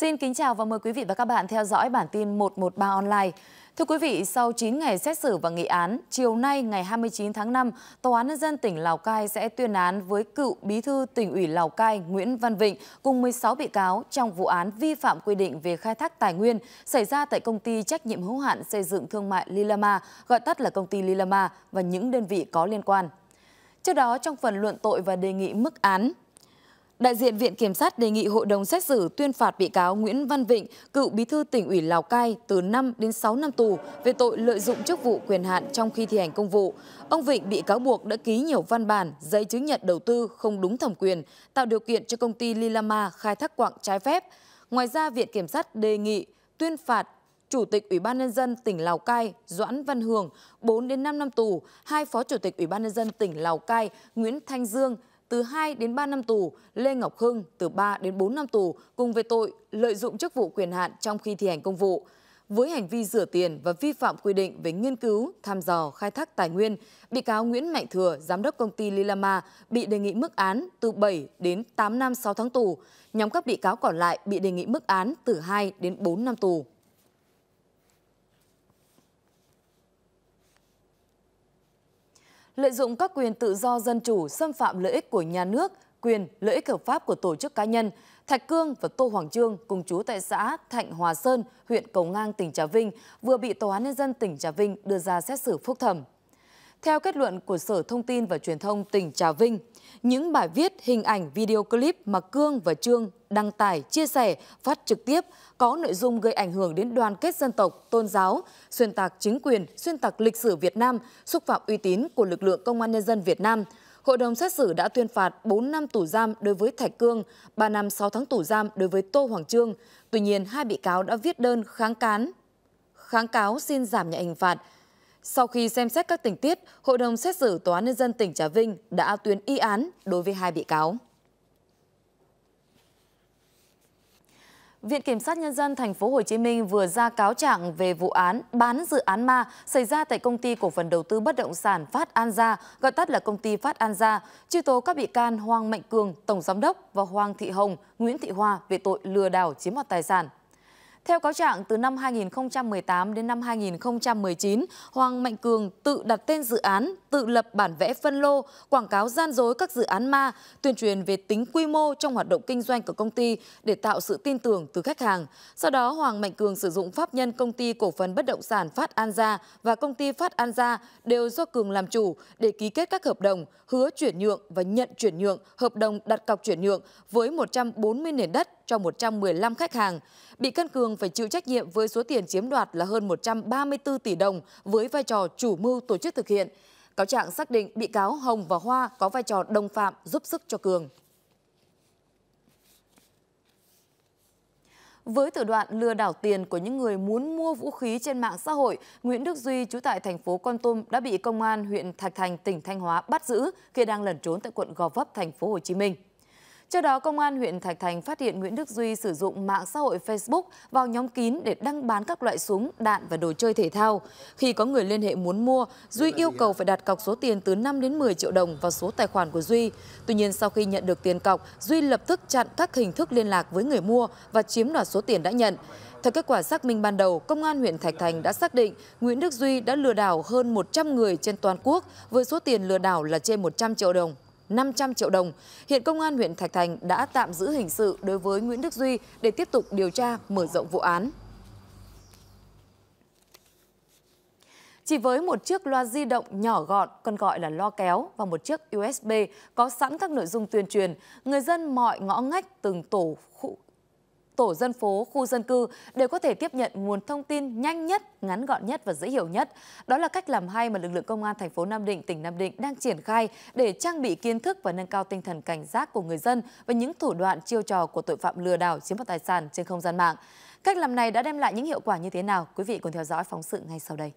Xin kính chào và mời quý vị và các bạn theo dõi bản tin 113 online. Thưa quý vị, sau 9 ngày xét xử và nghị án, chiều nay ngày 29 tháng 5, Tòa án Nhân dân tỉnh Lào Cai sẽ tuyên án với cựu bí thư tỉnh ủy Lào Cai Nguyễn Văn Vịnh cùng 16 bị cáo trong vụ án vi phạm quy định về khai thác tài nguyên xảy ra tại công ty trách nhiệm hữu hạn xây dựng thương mại Lilama, gọi tắt là công ty Lilama và những đơn vị có liên quan. Trước đó, trong phần luận tội và đề nghị mức án, Đại diện Viện Kiểm sát đề nghị hội đồng xét xử tuyên phạt bị cáo Nguyễn Văn Vịnh, cựu bí thư tỉnh ủy Lào Cai từ 5 đến 6 năm tù về tội lợi dụng chức vụ quyền hạn trong khi thi hành công vụ. Ông Vịnh bị cáo buộc đã ký nhiều văn bản, giấy chứng nhận đầu tư không đúng thẩm quyền, tạo điều kiện cho công ty Lilama khai thác quặng trái phép. Ngoài ra, Viện Kiểm sát đề nghị tuyên phạt Chủ tịch Ủy ban nhân dân tỉnh Lào Cai Doãn Văn Hường 4 đến 5 năm tù, hai Phó Chủ tịch Ủy ban nhân dân tỉnh Lào Cai Nguyễn Thanh Dương từ 2 đến 3 năm tù, Lê Ngọc Hưng từ 3 đến 4 năm tù cùng về tội lợi dụng chức vụ quyền hạn trong khi thi hành công vụ. Với hành vi rửa tiền và vi phạm quy định về nghiên cứu, thăm dò, khai thác tài nguyên, bị cáo Nguyễn Mạnh Thừa, giám đốc công ty Lilama, bị đề nghị mức án từ 7 đến 8 năm 6 tháng tù. Nhóm các bị cáo còn lại bị đề nghị mức án từ 2 đến 4 năm tù. lợi dụng các quyền tự do dân chủ xâm phạm lợi ích của nhà nước, quyền, lợi ích hợp pháp của tổ chức cá nhân, Thạch Cương và Tô Hoàng Trương cùng chú tại xã Thạnh Hòa Sơn, huyện Cầu Ngang, tỉnh Trà Vinh vừa bị Tòa án Nhân dân tỉnh Trà Vinh đưa ra xét xử phúc thẩm. Theo kết luận của Sở Thông tin và Truyền thông tỉnh Trà Vinh, những bài viết, hình ảnh, video clip mà Cương và Trương đăng tải, chia sẻ, phát trực tiếp có nội dung gây ảnh hưởng đến đoàn kết dân tộc, tôn giáo, xuyên tạc chính quyền, xuyên tạc lịch sử Việt Nam, xúc phạm uy tín của lực lượng công an nhân dân Việt Nam. Hội đồng xét xử đã tuyên phạt 4 năm tù giam đối với Thạch Cương, 3 năm 6 tháng tù giam đối với Tô Hoàng Trương. Tuy nhiên, hai bị cáo đã viết đơn kháng cán, kháng cáo xin giảm nhẹ hình phạt – sau khi xem xét các tình tiết, Hội đồng xét xử Tòa án Nhân dân tỉnh Trà Vinh đã tuyên y án đối với hai bị cáo. Viện Kiểm sát Nhân dân tp Hcm vừa ra cáo trạng về vụ án bán dự án ma xảy ra tại công ty cổ phần đầu tư bất động sản Phát An Gia, gọi tắt là công ty Phát An Gia, truy tố các bị can Hoàng Mạnh Cường, Tổng Giám đốc và Hoàng Thị Hồng, Nguyễn Thị Hoa về tội lừa đảo chiếm đoạt tài sản. Theo cáo trạng, từ năm 2018 đến năm 2019, Hoàng Mạnh Cường tự đặt tên dự án, tự lập bản vẽ phân lô, quảng cáo gian dối các dự án ma, tuyên truyền về tính quy mô trong hoạt động kinh doanh của công ty để tạo sự tin tưởng từ khách hàng. Sau đó, Hoàng Mạnh Cường sử dụng pháp nhân công ty cổ phần bất động sản Phát An Gia và công ty Phát An Gia đều do Cường làm chủ để ký kết các hợp đồng, hứa chuyển nhượng và nhận chuyển nhượng, hợp đồng đặt cọc chuyển nhượng với 140 nền đất cho 115 khách hàng. Bị Cân Cường phải chịu trách nhiệm với số tiền chiếm đoạt là hơn 134 tỷ đồng với vai trò chủ mưu tổ chức thực hiện. Cáo trạng xác định bị cáo Hồng và Hoa có vai trò đồng phạm giúp sức cho Cường. Với thủ đoạn lừa đảo tiền của những người muốn mua vũ khí trên mạng xã hội, Nguyễn Đức Duy trú tại thành phố Con Tum đã bị công an huyện Thạch Thành, tỉnh Thanh Hóa bắt giữ khi đang lẩn trốn tại quận Gò Vấp, thành phố Hồ Chí Minh. Trước đó, Công an huyện Thạch Thành phát hiện Nguyễn Đức Duy sử dụng mạng xã hội Facebook vào nhóm kín để đăng bán các loại súng, đạn và đồ chơi thể thao. Khi có người liên hệ muốn mua, Duy yêu cầu phải đặt cọc số tiền từ 5 đến 10 triệu đồng vào số tài khoản của Duy. Tuy nhiên, sau khi nhận được tiền cọc, Duy lập tức chặn các hình thức liên lạc với người mua và chiếm đoạt số tiền đã nhận. Theo kết quả xác minh ban đầu, Công an huyện Thạch Thành đã xác định Nguyễn Đức Duy đã lừa đảo hơn 100 người trên toàn quốc với số tiền lừa đảo là trên 100 triệu đồng. 500 triệu đồng. Hiện công an huyện Thạch Thành đã tạm giữ hình sự đối với Nguyễn Đức Duy để tiếp tục điều tra mở rộng vụ án. Chỉ với một chiếc loa di động nhỏ gọn, còn gọi là loa kéo và một chiếc USB có sẵn các nội dung tuyên truyền, người dân mọi ngõ ngách từng tổ khu, tổ dân phố, khu dân cư đều có thể tiếp nhận nguồn thông tin nhanh nhất, ngắn gọn nhất và dễ hiểu nhất. Đó là cách làm hay mà lực lượng công an thành phố Nam Định, tỉnh Nam Định đang triển khai để trang bị kiến thức và nâng cao tinh thần cảnh giác của người dân về những thủ đoạn chiêu trò của tội phạm lừa đảo chiếm đoạt tài sản trên không gian mạng. Cách làm này đã đem lại những hiệu quả như thế nào? Quý vị cùng theo dõi phóng sự ngay sau đây.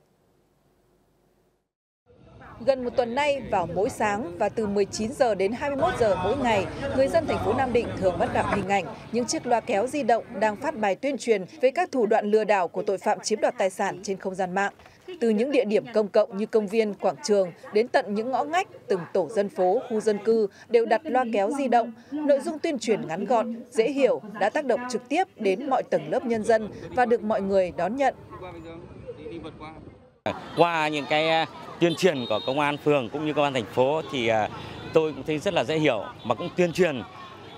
Gần một tuần nay, vào mỗi sáng và từ 19 giờ đến 21 giờ mỗi ngày, người dân thành phố Nam Định thường bắt gặp hình ảnh những chiếc loa kéo di động đang phát bài tuyên truyền về các thủ đoạn lừa đảo của tội phạm chiếm đoạt tài sản trên không gian mạng. Từ những địa điểm công cộng như công viên, quảng trường đến tận những ngõ ngách, từng tổ dân phố, khu dân cư đều đặt loa kéo di động. Nội dung tuyên truyền ngắn gọn, dễ hiểu đã tác động trực tiếp đến mọi tầng lớp nhân dân và được mọi người đón nhận. À, qua những cái à, tuyên truyền của công an phường cũng như công an thành phố thì à, tôi cũng thấy rất là dễ hiểu mà cũng tuyên truyền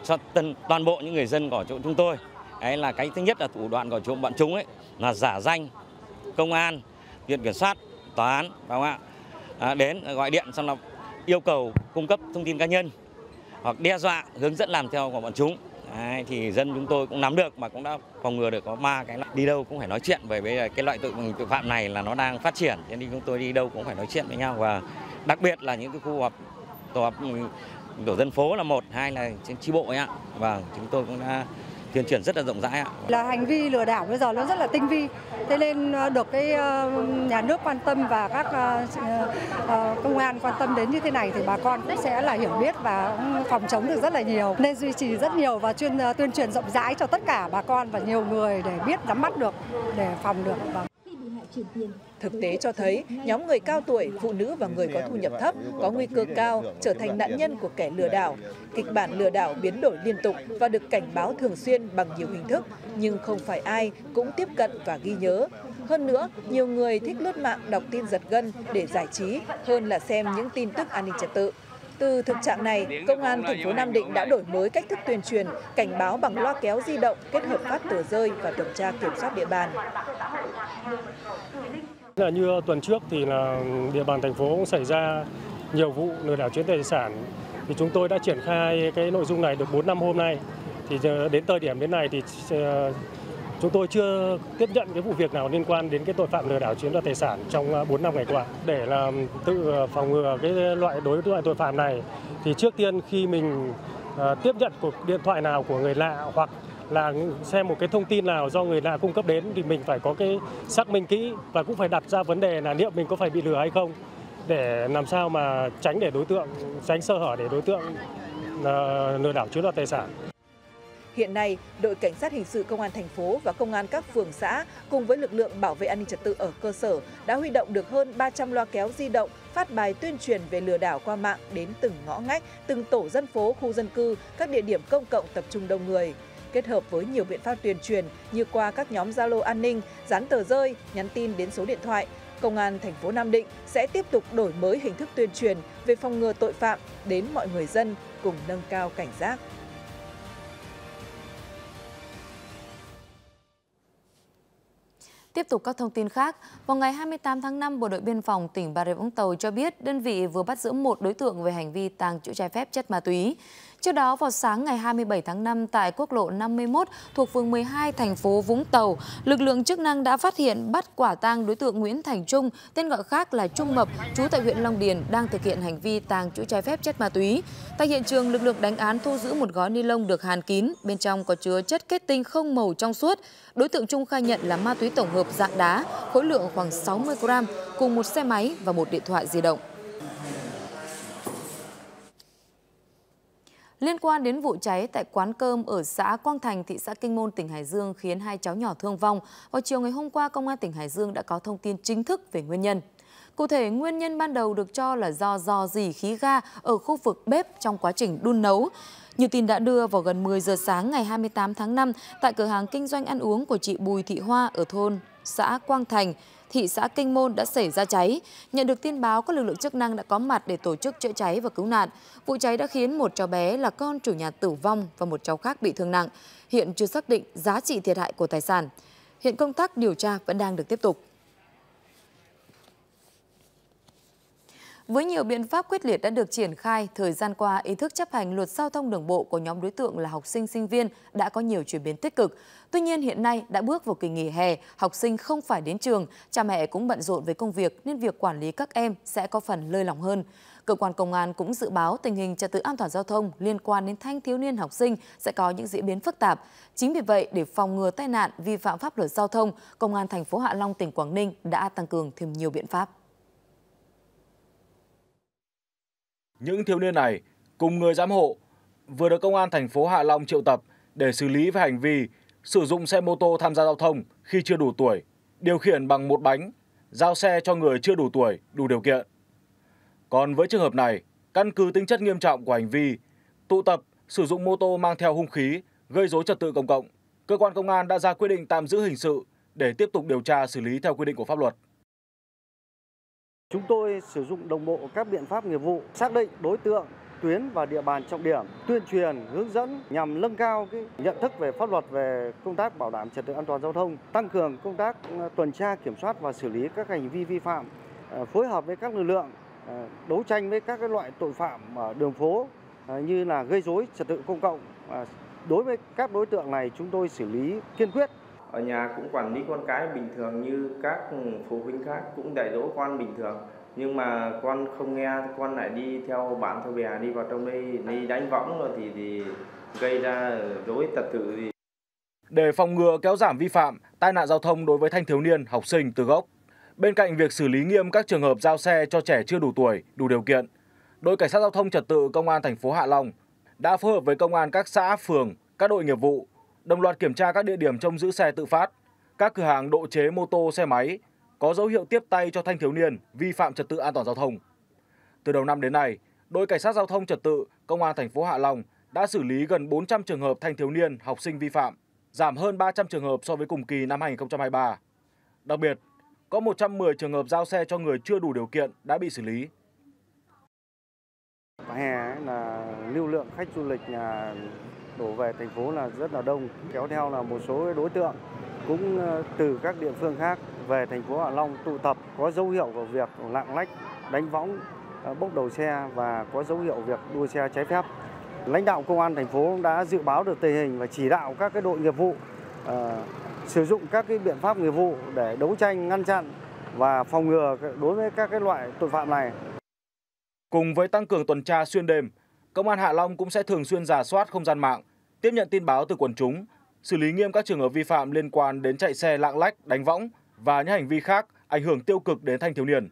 cho tân, toàn bộ những người dân của chỗ chúng tôi. Đấy là cái thứ nhất là thủ đoạn của chúng bọn chúng ấy là giả danh công an, viện kiểm sát, tòa án, phải không ạ? À, đến gọi điện xong là yêu cầu cung cấp thông tin cá nhân hoặc đe dọa hướng dẫn làm theo của bọn chúng Đấy, thì dân chúng tôi cũng nắm được mà cũng đã phòng ngừa được có ba cái đi đâu cũng phải nói chuyện về vì cái loại tội tội phạm này là nó đang phát triển cho nên chúng tôi đi đâu cũng phải nói chuyện với nhau và đặc biệt là những cái khu họp tổ họp tổ dân phố là một hai là trên chi bộ ấy ạ và vâng, chúng tôi cũng đã tuyên truyền rất là rộng rãi ạ. Là hành vi lừa đảo bây giờ nó rất là tinh vi, thế nên ờ, được cái ờ, nhà nước quan tâm và các ờ, công an quan tâm đến như thế này thì bà con cũng sẽ là hiểu biết và phòng chống được rất là nhiều. Nên duy trì rất nhiều và chuyên tuyên truyền rộng rãi cho tất cả bà con và nhiều người để biết nắm bắt được, để phòng được. Vâng. Thực tế cho thấy, nhóm người cao tuổi, phụ nữ và người có thu nhập thấp có nguy cơ cao trở thành nạn nhân của kẻ lừa đảo. Kịch bản lừa đảo biến đổi liên tục và được cảnh báo thường xuyên bằng nhiều hình thức, nhưng không phải ai cũng tiếp cận và ghi nhớ. Hơn nữa, nhiều người thích lướt mạng đọc tin giật gân để giải trí hơn là xem những tin tức an ninh trật tự. Từ thực trạng này, Công an thành phố Nam Định đã đổi mới cách thức tuyên truyền, cảnh báo bằng loa kéo di động kết hợp phát tờ rơi và tuần tra kiểm soát địa bàn. Là như tuần trước thì là địa bàn thành phố cũng xảy ra nhiều vụ lừa đảo chiếm tài sản thì chúng tôi đã triển khai cái nội dung này được 4 năm hôm nay thì đến thời điểm đến này thì ờ, Chúng tôi chưa tiếp nhận cái vụ việc nào liên quan đến cái tội phạm lừa đảo chiếm đoạt tài sản trong 4 à, năm ngày qua. Để là tự à, phòng ngừa cái loại đối loại tội phạm này thì trước tiên khi mình à, tiếp nhận cuộc điện thoại nào của người lạ hoặc là xem một cái thông tin nào do người lạ cung cấp đến thì mình phải có cái xác minh kỹ và cũng phải đặt ra vấn đề là liệu mình có phải bị lừa hay không để làm sao mà tránh để đối tượng tránh sơ hở để đối tượng lừa đảo chiếm đoạt tài sản. Hiện nay, đội cảnh sát hình sự công an thành phố và công an các phường xã cùng với lực lượng bảo vệ an ninh trật tự ở cơ sở đã huy động được hơn 300 loa kéo di động phát bài tuyên truyền về lừa đảo qua mạng đến từng ngõ ngách, từng tổ dân phố, khu dân cư, các địa điểm công cộng tập trung đông người kết hợp với nhiều biện pháp tuyên truyền như qua các nhóm Zalo an ninh, dán tờ rơi, nhắn tin đến số điện thoại. Công an thành phố Nam Định sẽ tiếp tục đổi mới hình thức tuyên truyền về phòng ngừa tội phạm đến mọi người dân cùng nâng cao cảnh giác. Tiếp tục các thông tin khác, vào ngày 28 tháng 5, Bộ đội Biên phòng tỉnh Bà Rịa Vũng Tàu cho biết đơn vị vừa bắt giữ một đối tượng về hành vi tàng trữ trái phép chất ma túy. Trước đó vào sáng ngày 27 tháng 5 tại quốc lộ 51 thuộc phường 12 thành phố Vũng Tàu, lực lượng chức năng đã phát hiện bắt quả tang đối tượng Nguyễn Thành Trung, tên gọi khác là Trung Mập, trú tại huyện Long Điền đang thực hiện hành vi tàng trữ trái phép chất ma túy. Tại hiện trường, lực lượng đánh án thu giữ một gói ni lông được hàn kín, bên trong có chứa chất kết tinh không màu trong suốt. Đối tượng Trung khai nhận là ma túy tổng hợp dạng đá, khối lượng khoảng 60 gram, cùng một xe máy và một điện thoại di động. Liên quan đến vụ cháy tại quán cơm ở xã Quang Thành, thị xã Kinh Môn, tỉnh Hải Dương khiến hai cháu nhỏ thương vong, vào chiều ngày hôm qua, Công an tỉnh Hải Dương đã có thông tin chính thức về nguyên nhân. Cụ thể, nguyên nhân ban đầu được cho là do dò dỉ khí ga ở khu vực bếp trong quá trình đun nấu. Như tin đã đưa vào gần 10 giờ sáng ngày 28 tháng 5 tại cửa hàng kinh doanh ăn uống của chị Bùi Thị Hoa ở thôn xã Quang Thành, thị xã Kinh Môn đã xảy ra cháy. Nhận được tin báo, các lực lượng chức năng đã có mặt để tổ chức chữa cháy và cứu nạn. Vụ cháy đã khiến một cháu bé là con chủ nhà tử vong và một cháu khác bị thương nặng. Hiện chưa xác định giá trị thiệt hại của tài sản. Hiện công tác điều tra vẫn đang được tiếp tục. Với nhiều biện pháp quyết liệt đã được triển khai, thời gian qua, ý thức chấp hành luật giao thông đường bộ của nhóm đối tượng là học sinh sinh viên đã có nhiều chuyển biến tích cực. Tuy nhiên hiện nay đã bước vào kỳ nghỉ hè, học sinh không phải đến trường, cha mẹ cũng bận rộn với công việc nên việc quản lý các em sẽ có phần lơi lỏng hơn. Cơ quan công an cũng dự báo tình hình trật tự an toàn giao thông liên quan đến thanh thiếu niên học sinh sẽ có những diễn biến phức tạp. Chính vì vậy, để phòng ngừa tai nạn vi phạm pháp luật giao thông, Công an thành phố Hạ Long tỉnh Quảng Ninh đã tăng cường thêm nhiều biện pháp. những thiếu niên này cùng người giám hộ vừa được công an thành phố Hạ Long triệu tập để xử lý về hành vi sử dụng xe mô tô tham gia giao thông khi chưa đủ tuổi, điều khiển bằng một bánh, giao xe cho người chưa đủ tuổi, đủ điều kiện. Còn với trường hợp này, căn cứ tính chất nghiêm trọng của hành vi, tụ tập, sử dụng mô tô mang theo hung khí, gây dối trật tự công cộng, cơ quan công an đã ra quyết định tạm giữ hình sự để tiếp tục điều tra xử lý theo quy định của pháp luật. Chúng tôi sử dụng đồng bộ các biện pháp nghiệp vụ, xác định đối tượng, tuyến và địa bàn trọng điểm, tuyên truyền, hướng dẫn nhằm nâng cao cái nhận thức về pháp luật về công tác bảo đảm trật tự an toàn giao thông, tăng cường công tác ừ, tuần tra kiểm soát và xử lý các hành vi vi phạm, ờ, phối hợp với các lực lượng ờ, đấu tranh với các cái loại tội phạm ở đường phố ờ, như là gây dối trật tự công cộng. Đối với các đối tượng này chúng tôi xử lý kiên quyết ở nhà cũng quản lý con cái bình thường như các phụ huynh khác cũng dạy dỗ con bình thường nhưng mà con không nghe con lại đi theo bạn theo bè đi vào trong đây đi đánh võng rồi thì, thì gây ra rối tật tự gì để phòng ngừa kéo giảm vi phạm tai nạn giao thông đối với thanh thiếu niên học sinh từ gốc bên cạnh việc xử lý nghiêm các trường hợp giao xe cho trẻ chưa đủ tuổi đủ điều kiện đội cảnh sát giao thông trật tự công an thành phố Hạ Long đã phối hợp với công an các xã phường các đội nghiệp vụ đồng loạt kiểm tra các địa điểm trông giữ xe tự phát các cửa hàng độ chế mô tô xe máy có dấu hiệu tiếp tay cho thanh thiếu niên vi phạm trật tự an toàn giao thông. Từ đầu năm đến nay, đội cảnh sát giao thông trật tự công an thành phố Hạ Long đã xử lý gần 400 trường hợp thanh thiếu niên học sinh vi phạm, giảm hơn 300 trường hợp so với cùng kỳ năm 2023. Đặc biệt, có 110 trường hợp giao xe cho người chưa đủ điều kiện đã bị xử lý. Hè là lưu lượng khách du lịch là đổ về thành phố là rất là đông kéo theo là một số đối tượng cũng ờ, từ các địa phương khác về thành phố Hạ Long tụ tập có dấu hiệu của việc lạng lách đánh võng ờ, bốc đầu xe và có dấu hiệu việc đua xe trái phép lãnh đạo công an thành phố đã dự báo được tình hình và chỉ đạo các cái đội nghiệp vụ uh, sử dụng các cái biện pháp nghiệp vụ để đấu tranh ngăn chặn và phòng ngừa đối với các cái loại tội phạm này cùng với tăng cường tuần tra xuyên đêm Công an Hạ Long cũng sẽ thường xuyên giả soát không gian mạng, tiếp nhận tin báo từ quần chúng, xử lý nghiêm các trường hợp vi phạm liên quan đến chạy xe lạng lách, đánh võng và những hành vi khác ảnh hưởng tiêu cực đến thanh thiếu niên.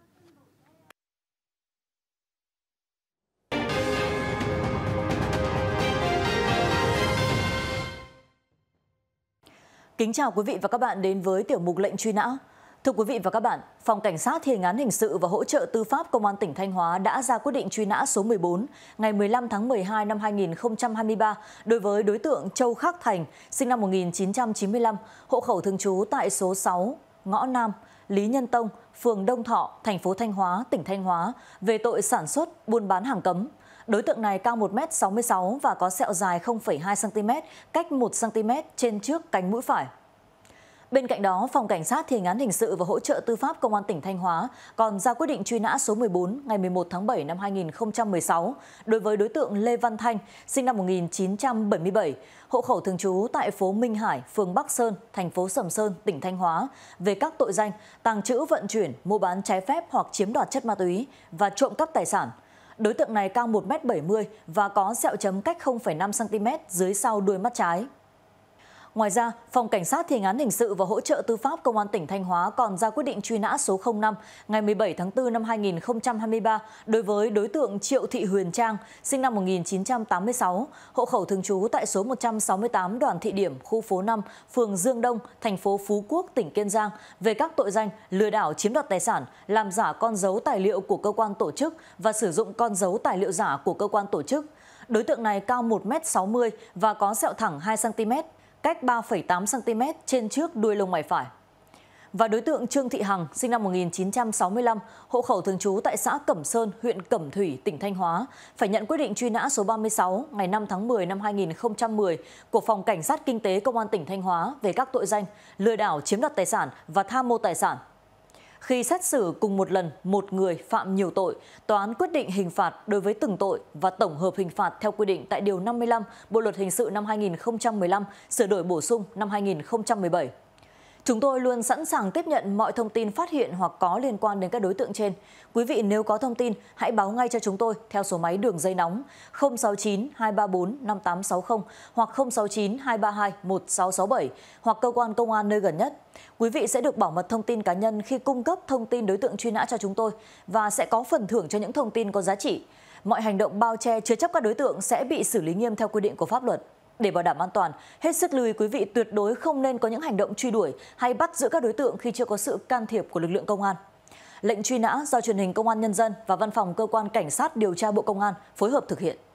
Kính chào quý vị và các bạn đến với tiểu mục lệnh truy nã. Thưa quý vị và các bạn, Phòng Cảnh sát Thiền án Hình sự và Hỗ trợ Tư pháp Công an tỉnh Thanh Hóa đã ra quyết định truy nã số 14 ngày 15 tháng 12 năm 2023 đối với đối tượng Châu Khắc Thành, sinh năm 1995, hộ khẩu thường trú tại số 6, ngõ Nam, Lý Nhân Tông, phường Đông Thọ, thành phố Thanh Hóa, tỉnh Thanh Hóa về tội sản xuất, buôn bán hàng cấm. Đối tượng này cao 1m66 và có sẹo dài 0,2cm, cách 1cm trên trước cánh mũi phải. Bên cạnh đó, Phòng Cảnh sát Thiền án Hình sự và Hỗ trợ Tư pháp Công an tỉnh Thanh Hóa còn ra quyết định truy nã số 14 ngày 11 tháng 7 năm 2016 đối với đối tượng Lê Văn Thanh, sinh năm 1977, hộ khẩu thường trú tại phố Minh Hải, phường Bắc Sơn, thành phố Sầm Sơn, tỉnh Thanh Hóa về các tội danh tàng trữ vận chuyển, mua bán trái phép hoặc chiếm đoạt chất ma túy và trộm cắp tài sản. Đối tượng này cao 1m70 và có sẹo chấm cách 0,5cm dưới sau đuôi mắt trái. Ngoài ra, Phòng Cảnh sát Thiền án Hình sự và Hỗ trợ Tư pháp Công an tỉnh Thanh Hóa còn ra quyết định truy nã số 05 ngày 17 tháng 4 năm 2023 đối với đối tượng Triệu Thị Huyền Trang, sinh năm 1986, hộ khẩu thường trú tại số 168 Đoàn Thị Điểm, khu phố 5, phường Dương Đông, thành phố Phú Quốc, tỉnh Kiên Giang về các tội danh lừa đảo chiếm đoạt tài sản, làm giả con dấu tài liệu của cơ quan tổ chức và sử dụng con dấu tài liệu giả của cơ quan tổ chức. Đối tượng này cao 1m60 và có sẹo thẳng 2cm cách 3,8 cm trên trước đuôi lông mày phải. Và đối tượng Trương Thị Hằng, sinh năm 1965, hộ khẩu thường trú tại xã Cẩm Sơn, huyện Cẩm Thủy, tỉnh Thanh Hóa, phải nhận quyết định truy nã số 36 ngày 5 tháng 10 năm 2010 của Phòng Cảnh sát Kinh tế Công an tỉnh Thanh Hóa về các tội danh lừa đảo chiếm đoạt tài sản và tham mô tài sản khi xét xử cùng một lần một người phạm nhiều tội, tòa án quyết định hình phạt đối với từng tội và tổng hợp hình phạt theo quy định tại Điều 55 Bộ Luật Hình sự năm 2015, sửa đổi bổ sung năm 2017. Chúng tôi luôn sẵn sàng tiếp nhận mọi thông tin phát hiện hoặc có liên quan đến các đối tượng trên. Quý vị nếu có thông tin, hãy báo ngay cho chúng tôi theo số máy đường dây nóng 069 234 5860 hoặc 069 232 1667 hoặc cơ quan công an nơi gần nhất. Quý vị sẽ được bảo mật thông tin cá nhân khi cung cấp thông tin đối tượng truy nã cho chúng tôi và sẽ có phần thưởng cho những thông tin có giá trị. Mọi hành động bao che chứa chấp các đối tượng sẽ bị xử lý nghiêm theo quy định của pháp luật. Để bảo đảm an toàn, hết sức lưu ý quý vị tuyệt đối không nên có những hành động truy đuổi hay bắt giữ các đối tượng khi chưa có sự can thiệp của lực lượng công an. Lệnh truy nã do truyền hình Công an Nhân dân và Văn phòng Cơ quan Cảnh sát Điều tra Bộ Công an phối hợp thực hiện.